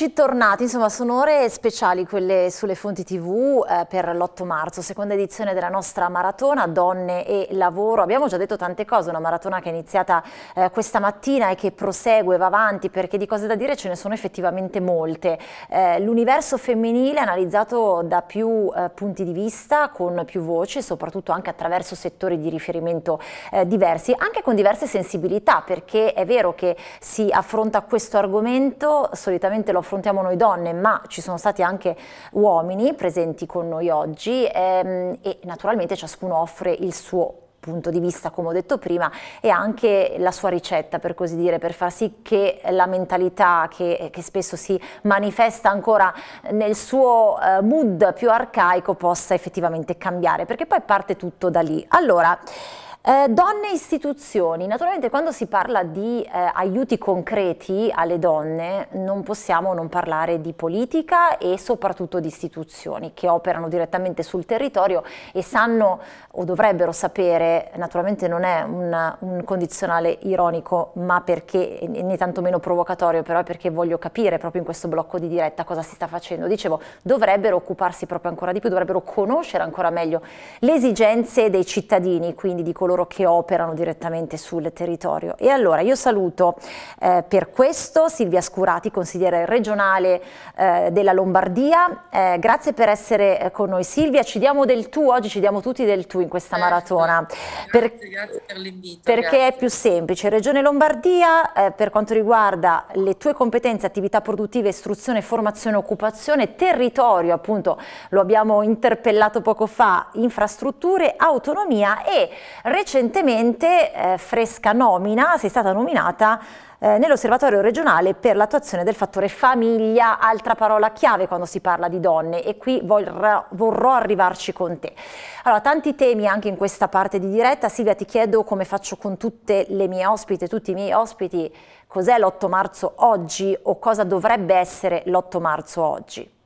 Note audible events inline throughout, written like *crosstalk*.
Eccoci tornati, insomma sono ore speciali quelle sulle fonti tv eh, per l'8 marzo, seconda edizione della nostra maratona Donne e Lavoro. Abbiamo già detto tante cose, una maratona che è iniziata eh, questa mattina e che prosegue, va avanti perché di cose da dire ce ne sono effettivamente molte. Eh, l'universo femminile analizzato da più eh, punti di vista, con più voci, soprattutto anche attraverso settori di riferimento eh, diversi, anche con diverse sensibilità perché è vero che si affronta questo argomento solitamente lo affrontiamo noi donne, ma ci sono stati anche uomini presenti con noi oggi ehm, e naturalmente ciascuno offre il suo punto di vista, come ho detto prima, e anche la sua ricetta, per così dire, per far sì che la mentalità che, che spesso si manifesta ancora nel suo eh, mood più arcaico possa effettivamente cambiare, perché poi parte tutto da lì. Allora, eh, donne e istituzioni, naturalmente quando si parla di eh, aiuti concreti alle donne non possiamo non parlare di politica e soprattutto di istituzioni che operano direttamente sul territorio e sanno o dovrebbero sapere, naturalmente non è una, un condizionale ironico ma perché, né tantomeno provocatorio, però è perché voglio capire proprio in questo blocco di diretta cosa si sta facendo. Dicevo, dovrebbero occuparsi proprio ancora di più, dovrebbero conoscere ancora meglio le esigenze dei cittadini, quindi di coloro coloro che operano direttamente sul territorio. E allora io saluto eh, per questo Silvia Scurati, consigliere regionale eh, della Lombardia. Eh, grazie per essere eh, con noi Silvia, ci diamo del tu, oggi ci diamo tutti del tu in questa certo. maratona. Grazie, per, grazie per l'invito. Perché grazie. è più semplice. Regione Lombardia, eh, per quanto riguarda le tue competenze, attività produttive, istruzione, formazione, occupazione, territorio appunto, lo abbiamo interpellato poco fa, infrastrutture, autonomia e regione recentemente eh, fresca nomina, sei stata nominata eh, nell'osservatorio regionale per l'attuazione del fattore famiglia, altra parola chiave quando si parla di donne e qui vorrò, vorrò arrivarci con te. Allora, tanti temi anche in questa parte di diretta, Silvia ti chiedo come faccio con tutte le mie ospite, tutti i miei ospiti, cos'è l'8 marzo oggi o cosa dovrebbe essere l'8 marzo oggi?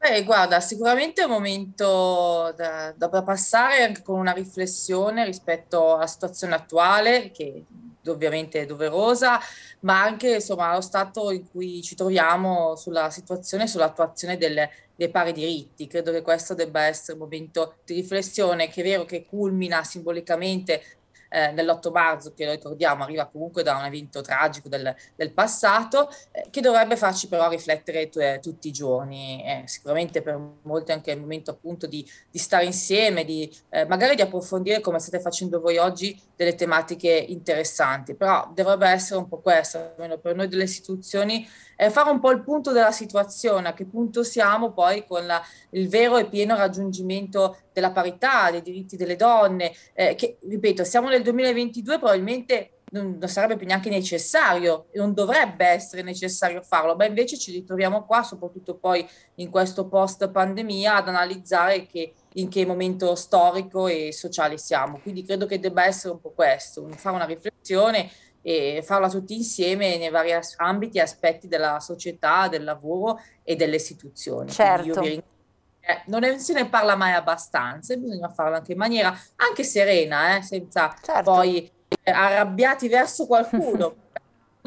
Beh, guarda, sicuramente è un momento da, da passare anche con una riflessione rispetto alla situazione attuale, che ovviamente è doverosa, ma anche insomma allo stato in cui ci troviamo sulla situazione, e sull'attuazione delle, dei pari diritti. Credo che questo debba essere un momento di riflessione che è vero che culmina simbolicamente eh, dell'8 marzo, che lo ricordiamo arriva comunque da un evento tragico del, del passato, eh, che dovrebbe farci però riflettere t- eh, tutti i giorni. Eh, sicuramente per molti anche il momento appunto di, di stare insieme, di, eh, magari di approfondire come state facendo voi oggi delle tematiche interessanti, però dovrebbe essere un po' questo, almeno per noi delle istituzioni eh, fare un po' il punto della situazione, a che punto siamo poi con la, il vero e pieno raggiungimento della parità, dei diritti delle donne, eh, che ripeto, siamo nel 2022, probabilmente non, sarebbe più neanche necessario, non dovrebbe essere necessario farlo, ma invece ci ritroviamo qua, soprattutto poi in questo post pandemia, ad analizzare che, in che momento storico e sociale siamo. Quindi credo che debba essere un po' questo, fare una riflessione e farla tutti insieme nei vari ambiti e aspetti della società, del lavoro e delle istituzioni. Certo. Eh, non è, se ne parla mai abbastanza e bisogna farlo anche in maniera anche serena, eh, senza certo. poi eh, arrabbiati verso qualcuno. *laughs*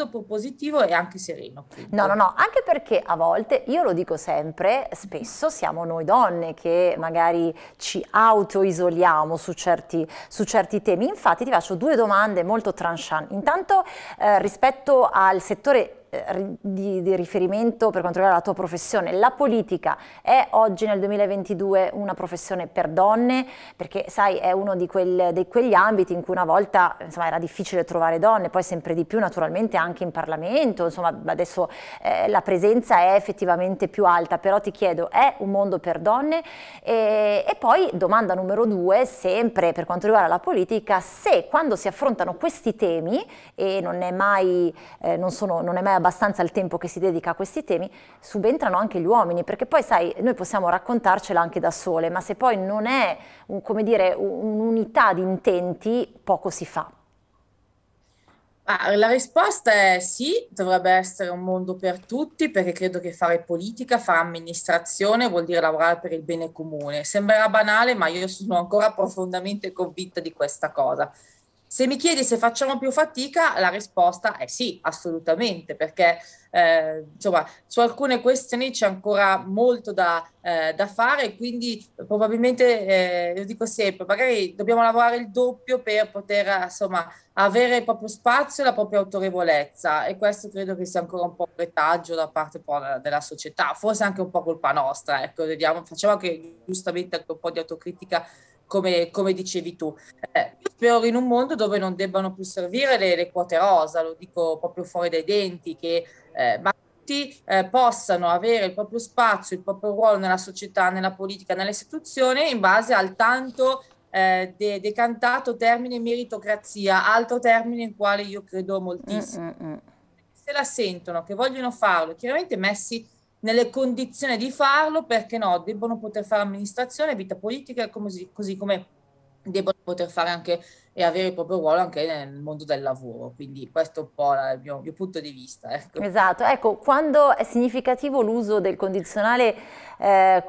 dopo positivo e anche sereno. Quindi. No, no, no, anche perché a volte, io lo dico sempre, spesso siamo noi donne che magari ci autoisoliamo su certi, su certi temi. Infatti ti faccio due domande molto tranchant. Intanto eh, rispetto al settore eh, di, di, riferimento per quanto riguarda la tua professione. La politica è oggi nel 2022 una professione per donne? Perché sai è uno di, quel, di quegli ambiti in cui una volta insomma, era difficile trovare donne, poi sempre di più naturalmente anche in Parlamento, insomma adesso eh, la presenza è effettivamente più alta, però ti chiedo è un mondo per donne? E, e poi domanda numero due, sempre per quanto riguarda la politica, se quando si affrontano questi temi e non è mai, eh, non, sono, non è mai abbastanza il tempo che si dedica a questi temi, subentrano anche gli uomini, perché poi sai, noi possiamo raccontarcela anche da sole, ma se poi non è, un, come dire, un'unità di intenti, poco si fa. Ah, la risposta è sì, dovrebbe essere un mondo per tutti perché credo che fare politica, fare amministrazione vuol dire lavorare per il bene comune. Sembrerà banale, ma io sono ancora profondamente convinta di questa cosa. Se mi chiedi se facciamo più fatica, la risposta è sì, assolutamente, perché eh, insomma, su alcune questioni c'è ancora molto da, eh, da fare, quindi probabilmente, eh, io dico sempre, magari dobbiamo lavorare il doppio per poter insomma, avere il proprio spazio e la propria autorevolezza e questo credo che sia ancora un po' un retaggio da parte della società, forse anche un po' colpa nostra, ecco, vediamo, facciamo anche giustamente anche un po' di autocritica come, come dicevi tu. Eh, io spero in un mondo dove non debbano più servire le, le quote rosa, lo dico proprio fuori dai denti, che eh, ma tutti eh, possano avere il proprio spazio, il proprio ruolo nella società, nella politica, nelle istituzioni in base al tanto eh, de- decantato termine meritocrazia, altro termine in quale io credo moltissimo. Mm, mm, mm. Se la sentono che vogliono farlo, chiaramente messi nelle condizioni di farlo, perché no, debbono poter fare amministrazione, vita politica, così, così come debbano poter fare anche e avere il proprio ruolo anche nel mondo del lavoro. Quindi questo è un po' il, mio, mio, punto di vista. Ecco. Esatto, ecco, quando è significativo l'uso del condizionale eh,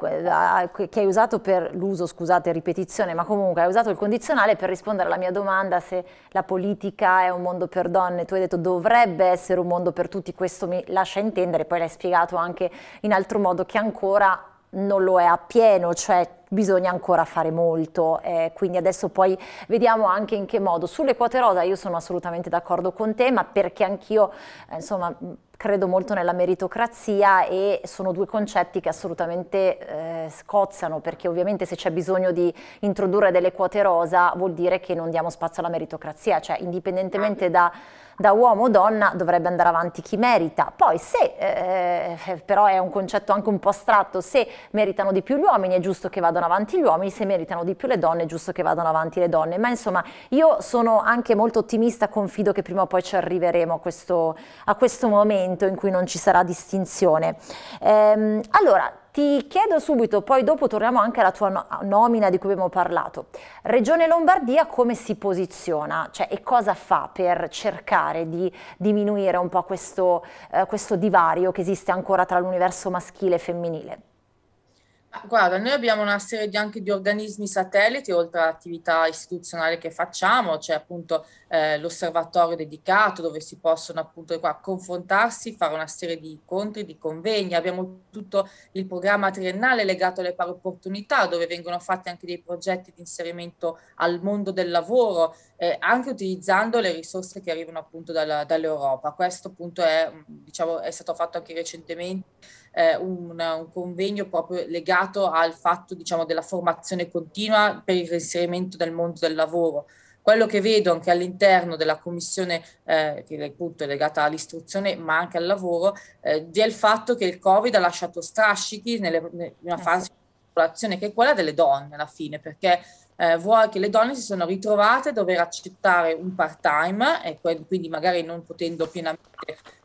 che hai usato per l'uso, scusate, ripetizione, ma comunque hai usato il condizionale per rispondere alla mia domanda se la politica è un mondo per donne. Tu hai detto dovrebbe essere un mondo per tutti, questo mi lascia intendere, poi l'hai spiegato anche in altro modo che ancora non lo è appieno, cioè bisogna ancora fare molto, eh, quindi adesso poi vediamo anche in che modo. Sulle quote rosa io sono assolutamente d'accordo con te, ma perché anch'io, eh, insomma, credo molto nella meritocrazia e sono due concetti che assolutamente eh, scozzano perché ovviamente se c'è bisogno di introdurre delle quote rosa vuol dire che non diamo spazio alla meritocrazia, cioè indipendentemente da, da uomo o donna dovrebbe andare avanti chi merita. Poi se, eh, eh, però è un concetto anche un po' astratto, se meritano di più gli uomini è giusto che vadano avanti gli uomini, se meritano di più le donne è giusto che vadano avanti le donne, ma insomma io sono anche molto ottimista, confido che prima o poi ci arriveremo a questo, a questo momento momento in cui non ci sarà distinzione. Ehm, allora, ti chiedo subito, poi dopo torniamo anche alla tua no nomina di cui abbiamo parlato. Regione Lombardia come si posiziona cioè, e cosa fa per cercare di diminuire un po' questo, eh, questo divario che esiste ancora tra l'universo maschile e femminile? Ah, guarda, noi abbiamo una serie di, anche di organismi satelliti, oltre all'attività istituzionale che facciamo, c'è appunto eh, l'osservatorio dedicato dove si possono appunto qua, confrontarsi, fare una serie di incontri, di convegni. Abbiamo tutto il programma triennale legato alle pari opportunità, dove vengono fatti anche dei progetti di inserimento al mondo del lavoro, eh, anche utilizzando le risorse che arrivano appunto dalla, dall'Europa. Questo appunto è, diciamo, è stato fatto anche recentemente eh, un, un, convegno proprio legato al fatto diciamo, della formazione continua per il reinserimento nel mondo del lavoro. Quello che vedo anche all'interno della commissione, eh, che appunto è legata all'istruzione ma anche al lavoro, eh, è il fatto che il Covid ha lasciato strascichi nelle, in una eh, fase di popolazione che è quella delle donne alla fine, perché eh, vuole che le donne si sono ritrovate a dover accettare un part-time, e quindi magari non potendo pienamente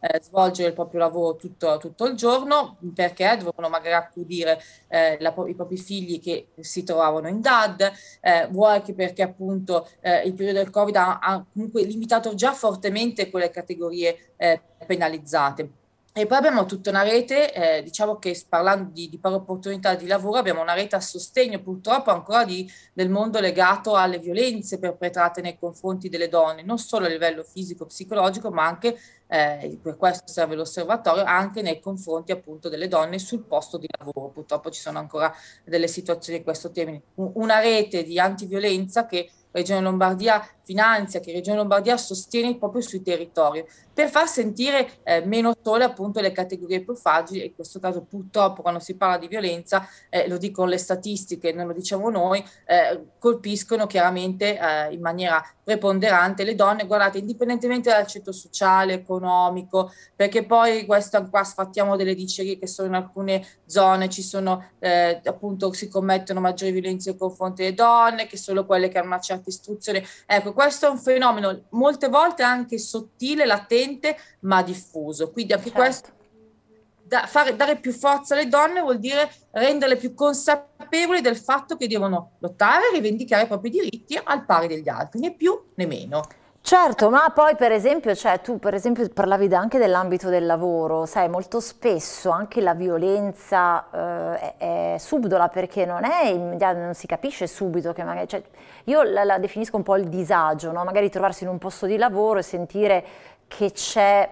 eh, svolgere il proprio lavoro tutto, tutto, il giorno, perché devono magari accudire eh, la, i propri figli che si trovavano in DAD, eh, vuole che perché appunto eh, il periodo del Covid ha, ha, comunque limitato già fortemente quelle categorie eh, penalizzate. E poi abbiamo tutta una rete, eh, diciamo che parlando di, di, pari opportunità di lavoro, abbiamo una rete a sostegno purtroppo ancora di, del mondo legato alle violenze perpetrate nei confronti delle donne, non solo a livello fisico-psicologico, ma anche, eh, per questo serve l'osservatorio, anche nei confronti appunto delle donne sul posto di lavoro. Purtroppo ci sono ancora delle situazioni di questo termine. Una rete di antiviolenza che Regione Lombardia finanzia, che Regione Lombardia sostiene proprio sui territori, per far sentire eh, meno sole appunto le categorie più fragili, in questo caso purtroppo quando si parla di violenza, eh, lo dicono le statistiche, non lo diciamo noi, eh, colpiscono chiaramente eh, in maniera preponderante le donne, guardate, indipendentemente dal ceto sociale, economico, perché poi questo qua sfattiamo delle dicerie che sono in alcune zone, ci sono eh, appunto, si commettono maggiori violenze nei confronti delle donne, che sono quelle che hanno una certa certa istruzione. Ecco, questo è un fenomeno molte volte anche sottile, latente, ma diffuso. Quindi anche certo. questo da fare, dare più forza alle donne vuol dire renderle più consapevoli del fatto che devono lottare e rivendicare i propri diritti al pari degli altri, né più né meno. Certo, ma poi per esempio, cioè, tu per esempio parlavi anche dell'ambito del lavoro, sai, molto spesso anche la violenza eh, è, è, subdola perché non, è, immediata, non si capisce subito che magari, cioè, io la, la, definisco un po' il disagio, no? magari trovarsi in un posto di lavoro e sentire che c'è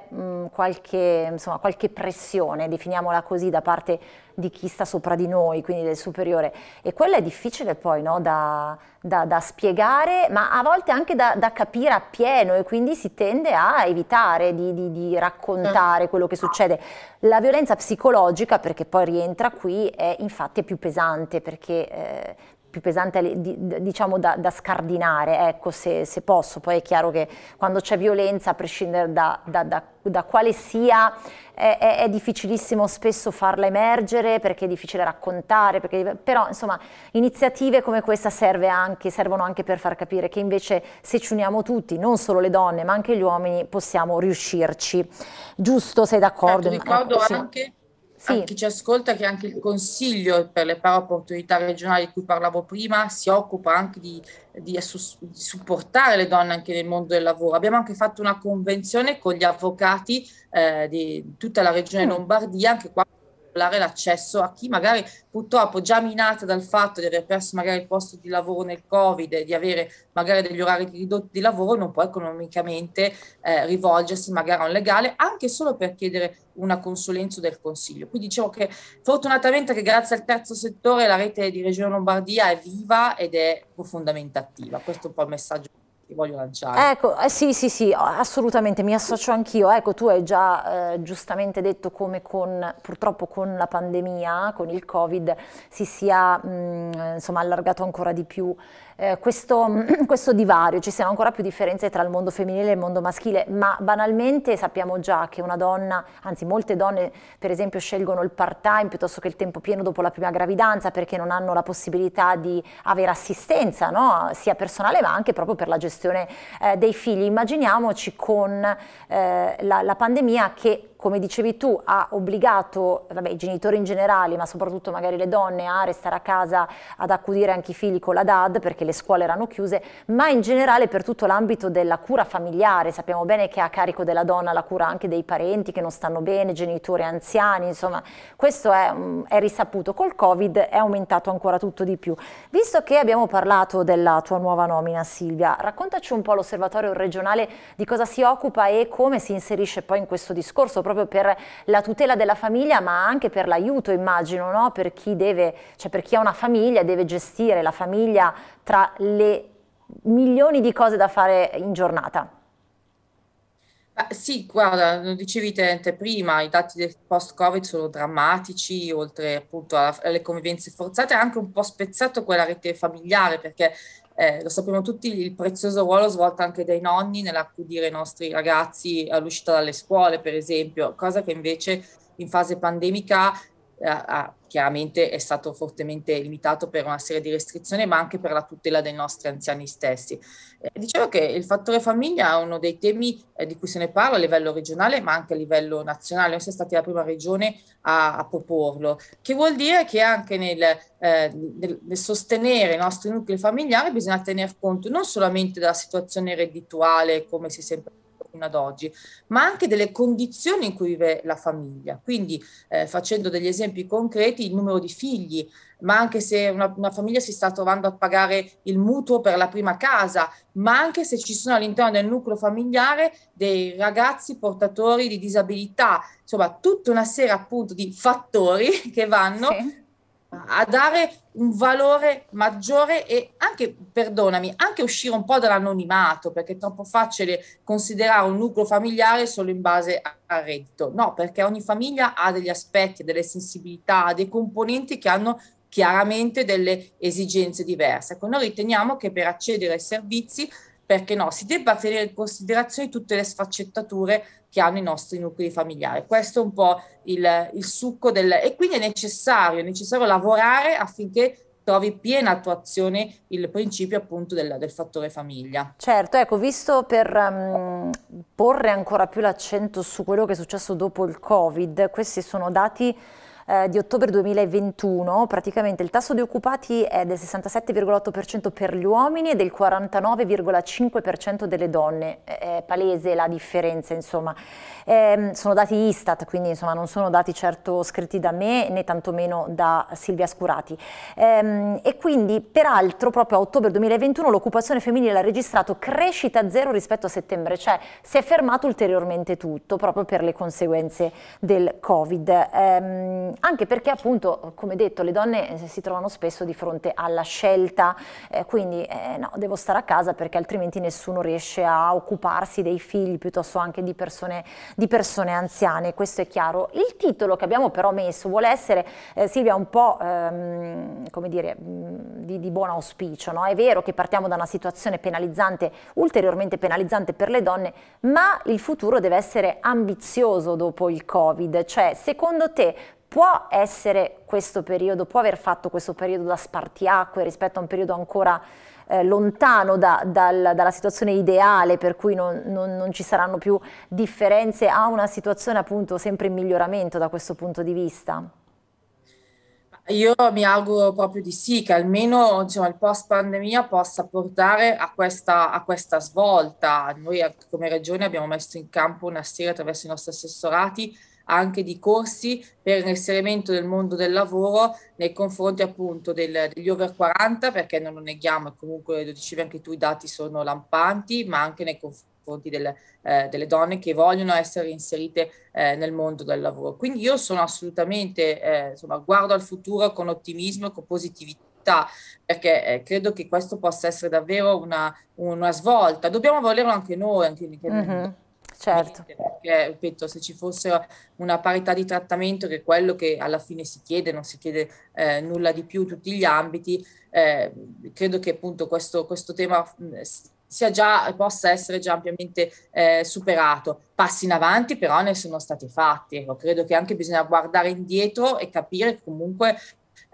qualche, qualche pressione, definiamola così, da parte di chi sta sopra di noi, quindi del superiore. E quello è difficile poi no? da, da, da, spiegare, ma a volte anche da, da, capire appieno e quindi si tende a evitare di, di, di raccontare mm. quello che succede. La violenza psicologica, perché poi rientra qui, è infatti più pesante perché eh, più pesante diciamo da, da scardinare, ecco, se, se, posso. Poi è chiaro che quando c'è violenza, a prescindere da, da, da quale sia, è, è, è, difficilissimo spesso farla emergere perché è difficile raccontare, perché, però insomma iniziative come questa serve anche, servono anche per far capire che invece se ci uniamo tutti, non solo le donne ma anche gli uomini, possiamo riuscirci. Giusto, sei d'accordo? Certo, ricordo ecco, anche... Sì sì. a chi ci ascolta che anche il Consiglio per le pari opportunità regionali di cui parlavo prima si occupa anche di, di, di, supportare le donne anche nel mondo del lavoro. Abbiamo anche fatto una convenzione con gli avvocati eh, di tutta la regione mm. Lombardia, anche qua l'accesso a chi magari purtroppo già minata dal fatto di aver perso magari il posto di lavoro nel Covid e di avere magari degli orari ridotti di lavoro non può economicamente eh, rivolgersi magari a un legale anche solo per chiedere una consulenza del Consiglio. Quindi dicevo che fortunatamente che grazie al terzo settore la rete di Regione Lombardia è viva ed è profondamente attiva. Questo è un po' il messaggio ti voglio lanciare. Ecco, eh, sì, sì, sì, assolutamente, mi associo anch'io. Ecco, tu hai già eh, giustamente detto come con, purtroppo con la pandemia, con il Covid, si sia mh, mm, insomma, allargato ancora di più eh, questo, *clears throat* questo, divario, ci siano ancora più differenze tra il mondo femminile e il mondo maschile, ma banalmente sappiamo già che una donna, anzi molte donne per esempio scelgono il part time piuttosto che il tempo pieno dopo la prima gravidanza perché non hanno la possibilità di avere assistenza, no? sia personale ma anche proprio per la gestione eh, dei figli. Immaginiamoci con eh, la, la pandemia che come dicevi tu, ha obbligato vabbè, i genitori in generale, ma soprattutto magari le donne, a restare a casa ad accudire anche i figli con la DAD perché le scuole erano chiuse, ma in generale per tutto l'ambito della cura familiare. Sappiamo bene che è a carico della donna la cura anche dei parenti che non stanno bene, genitori anziani, insomma, questo è, mm, è risaputo. Col Covid è aumentato ancora tutto di più. Visto che abbiamo parlato della tua nuova nomina, Silvia, raccontaci un po' l'osservatorio regionale di cosa si occupa e come si inserisce poi in questo discorso proprio per la tutela della famiglia ma anche per l'aiuto immagino, no? per, chi deve, cioè per chi ha una famiglia e deve gestire la famiglia tra le milioni di cose da fare in giornata sì, guarda, lo dicevi te, te, prima, i dati del post-Covid sono drammatici, oltre appunto alla, alle convivenze forzate, è anche un po' spezzato quella rete familiare, perché eh, lo sappiamo tutti, il prezioso ruolo svolto anche dai nonni nell'accudire i nostri ragazzi all'uscita dalle scuole, per esempio, cosa che invece in fase pandemica ah, chiaramente è stato fortemente limitato per una serie di restrizioni, ma anche per la tutela dei nostri anziani stessi. Eh, dicevo che il fattore famiglia è uno dei temi eh, di cui se ne parla a livello regionale, ma anche a livello nazionale. Noi siamo stati la prima regione a, a proporlo, che vuol dire che anche nel, eh, nel, nel sostenere i nostri nuclei familiari bisogna tener conto non solamente della situazione reddituale, come si è sempre fino ad oggi, ma anche delle condizioni in cui vive la famiglia. Quindi eh, facendo degli esempi concreti, il numero di figli, ma anche se una, una, famiglia si sta trovando a pagare il mutuo per la prima casa, ma anche se ci sono all'interno del nucleo familiare dei ragazzi portatori di disabilità, insomma tutta una serie appunto di fattori *laughs* che vanno sì a dare un valore maggiore e anche, perdonami, anche uscire un po' dall'anonimato, perché è troppo facile considerare un nucleo familiare solo in base al reddito. No, perché ogni famiglia ha degli aspetti, delle sensibilità, dei componenti che hanno chiaramente delle esigenze diverse. Ecco, noi riteniamo che per accedere ai servizi perché no, si debba tenere in considerazione tutte le sfaccettature che hanno i nostri nuclei familiari. Questo è un po' il, il succo del... E quindi è necessario, è necessario lavorare affinché trovi piena attuazione il principio appunto del, del, fattore famiglia. Certo, ecco, visto per um, porre ancora più l'accento su quello che è successo dopo il Covid, questi sono dati eh, di ottobre 2021 praticamente il tasso di occupati è del 67,8% per gli uomini e del 49,5% delle donne, è palese la differenza insomma. Eh, sono dati Istat, quindi insomma non sono dati certo scritti da me né tantomeno da Silvia Scurati. Eh, e quindi peraltro proprio a ottobre 2021 l'occupazione femminile ha registrato crescita zero rispetto a settembre, cioè si è fermato ulteriormente tutto proprio per le conseguenze del Covid. Eh, anche perché appunto, come detto, le donne eh, si trovano spesso di fronte alla scelta, eh, quindi eh, no, devo stare a casa perché altrimenti nessuno riesce a occuparsi dei figli piuttosto anche di persone, di persone anziane, questo è chiaro. Il titolo che abbiamo però messo vuole essere, eh, Silvia, un po' ehm, come dire, mm, di, di buon auspicio, no? è vero che partiamo da una situazione penalizzante, ulteriormente penalizzante per le donne, ma il futuro deve essere ambizioso dopo il Covid, cioè secondo te può essere questo periodo, può aver fatto questo periodo da spartiacque rispetto a un periodo ancora eh, lontano da, dal, dalla situazione ideale per cui non, non, non, ci saranno più differenze a una situazione appunto sempre in miglioramento da questo punto di vista? Io mi auguro proprio di sì, che almeno diciamo, il post pandemia possa portare a questa, a questa svolta. Noi come regione abbiamo messo in campo una serie attraverso i nostri assessorati anche di corsi per l'inserimento del mondo del lavoro nei confronti appunto del, degli over 40, perché non lo neghiamo, comunque lo dicevi anche tu, i dati sono lampanti, ma anche nei confronti del, eh, delle donne che vogliono essere inserite eh, nel mondo del lavoro. Quindi io sono assolutamente, eh, insomma, guardo al futuro con ottimismo e con positività perché eh, credo che questo possa essere davvero una, una svolta. Dobbiamo volerlo anche noi, anche, anche mm-hmm. Certo. Perché, ripeto, se ci fosse una parità di trattamento, che è quello che alla fine si chiede, non si chiede eh, nulla di più in tutti gli ambiti, eh, credo che appunto questo, questo tema mm, sia già, possa essere già ampiamente eh, superato. Passi in avanti però ne sono stati fatti. Ecco, credo che anche bisogna guardare indietro e capire che comunque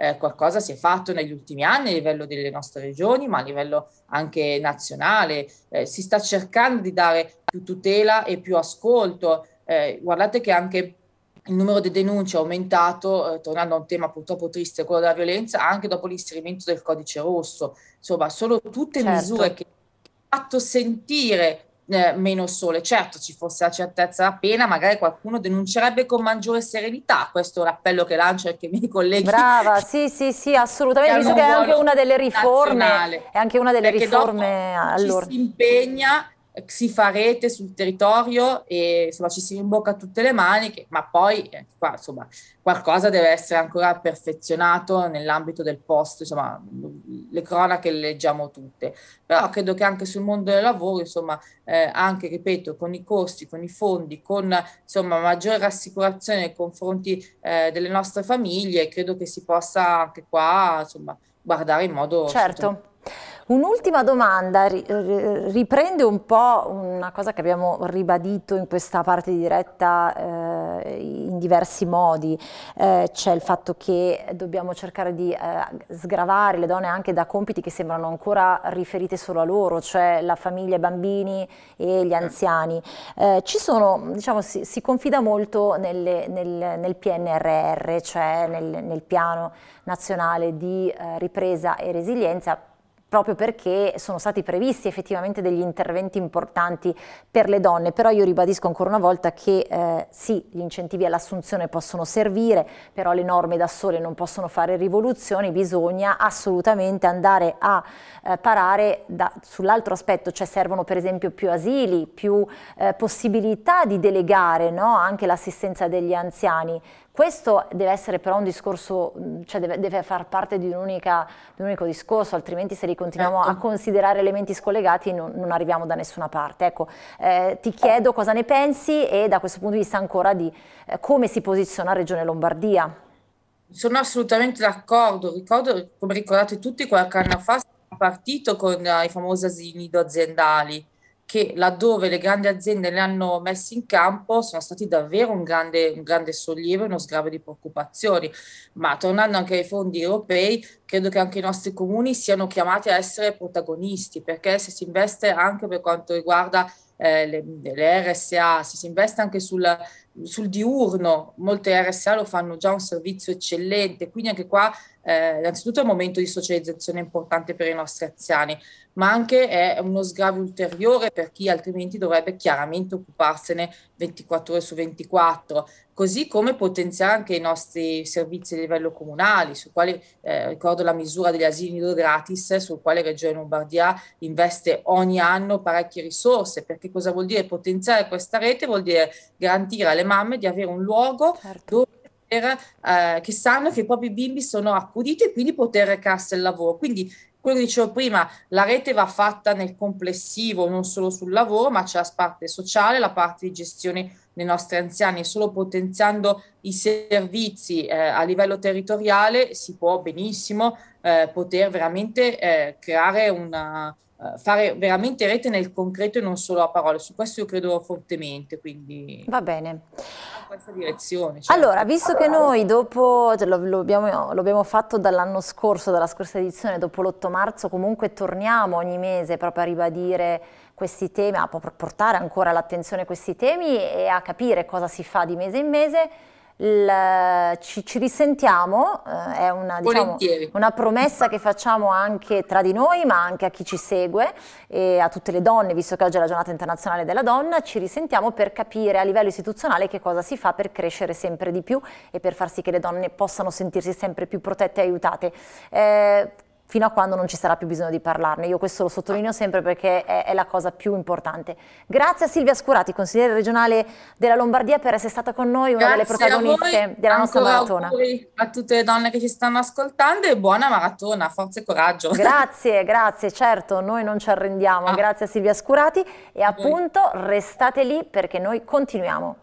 eh, qualcosa si è fatto negli ultimi anni a livello delle nostre regioni, ma a livello anche nazionale. Eh, si sta cercando di dare più tutela e più ascolto. Eh, guardate che anche il numero di denunce è aumentato, eh, tornando a un tema purtroppo triste, quello della violenza, anche dopo l'inserimento del codice rosso. Insomma, sono tutte certo. misure che hanno fatto sentire eh, meno sole. Certo, ci fosse la certezza della pena, magari qualcuno denuncerebbe con maggiore serenità. Questo è l'appello che lancio anche i miei colleghi. Brava, *laughs* sì, sì, sì, assolutamente. Visto che è anche una delle riforme, è anche una delle Perché riforme ci Si impegna si fa rete sul territorio e insomma, ci si rimbocca tutte le maniche, ma poi eh, qua, insomma, qualcosa deve essere ancora perfezionato nell'ambito del posto, insomma, le cronache le leggiamo tutte, però credo che anche sul mondo del lavoro, insomma, eh, anche, ripeto, con i costi, con i fondi, con insomma, maggiore rassicurazione nei confronti eh, delle nostre famiglie, credo che si possa anche qua, insomma, guardare in modo... Certo. Un'ultima domanda, riprende un po' una cosa che abbiamo ribadito in questa parte diretta eh, in diversi modi, eh, c'è il fatto che dobbiamo cercare di eh, sgravare le donne anche da compiti che sembrano ancora riferiti solo a loro, cioè la famiglia, i bambini e gli anziani. Eh, ci sono, diciamo, si, si confida molto nelle, nel, nel, PNRR, cioè nel, nel piano nazionale di eh, ripresa e resilienza proprio perché sono stati previsti effettivamente degli interventi importanti per le donne, però io ribadisco ancora una volta che eh, sì, gli incentivi all'assunzione possono servire, però le norme da sole non possono fare rivoluzioni, bisogna assolutamente andare a eh, parare sull'altro aspetto, cioè servono per esempio più asili, più eh, possibilità di delegare no? anche l'assistenza degli anziani. Questo deve essere però un discorso, cioè deve, deve far parte di un, di un, unico discorso, altrimenti se li continuiamo ecco. a certo. considerare elementi scollegati non, non, arriviamo da nessuna parte. Ecco, eh, ti ah. chiedo cosa ne pensi e da questo punto di vista ancora di eh, come si posiziona Regione Lombardia. Sono assolutamente d'accordo, ricordo, come ricordate tutti qualche anno fa, sono partito con eh, i famosi asili nido aziendali che laddove le grandi aziende le hanno messe in campo sono stati davvero un grande, un grande sollievo e uno sgravio di preoccupazioni. Ma tornando anche ai fondi europei, credo che anche i nostri comuni siano chiamati a essere protagonisti, perché se si investe anche per quanto riguarda eh, le, le RSA, se si investe anche sul, sul diurno molte RSA lo fanno già un servizio eccellente, quindi anche qua eh, innanzitutto è un momento di socializzazione importante per i nostri anziani, ma anche è uno sgravio ulteriore per chi altrimenti dovrebbe chiaramente occuparsene 24 ore su 24, così come potenziare anche i nostri servizi a livello comunale, sui quali eh, ricordo la misura degli asili nido gratis, sul quale Regione Lombardia investe ogni anno parecchie risorse, perché cosa vuol dire potenziare questa rete? Vuol dire garantire alle alle mamme di avere un luogo certo. dove eh, che sanno che i propri bimbi sono accuditi e quindi poter recarsi al lavoro. Quindi quello che dicevo prima, la rete va fatta nel complessivo, non solo sul lavoro, ma c'è la parte sociale, la parte di gestione dei nostri anziani solo potenziando i servizi eh, a livello territoriale si può benissimo eh, poter veramente eh, creare una, eh, fare veramente rete nel concreto e non solo a parole. Su questo io credo fortemente, quindi va bene. In questa direzione. Certo. Allora, visto che noi dopo, cioè, lo, lo, abbiamo, lo, abbiamo, fatto dall'anno scorso, dalla scorsa edizione, dopo l'8 marzo, comunque torniamo ogni mese proprio a ribadire questi temi, a portare ancora l'attenzione a questi temi e a capire cosa si fa di mese in mese il, ci, ci, risentiamo, eh, è una, diciamo, una, promessa che facciamo anche tra di noi, ma anche a chi ci segue e a tutte le donne, visto che oggi è la giornata internazionale della donna, ci risentiamo per capire a livello istituzionale che cosa si fa per crescere sempre di più e per far sì che le donne possano sentirsi sempre più protette e aiutate. Eh, fino a quando non ci sarà più bisogno di parlarne. Io questo lo sottolineo ah. sempre perché è, è la cosa più importante. Grazie a Silvia Scurati, consigliere regionale della Lombardia, per essere stata con noi, una Grazie delle protagoniste della nostra maratona. Grazie a tutte le donne che ci stanno ascoltando e buona maratona, forza e coraggio. Grazie, grazie, certo, noi non ci arrendiamo. Ah. Grazie a Silvia Scurati e appunto restate lì perché noi continuiamo.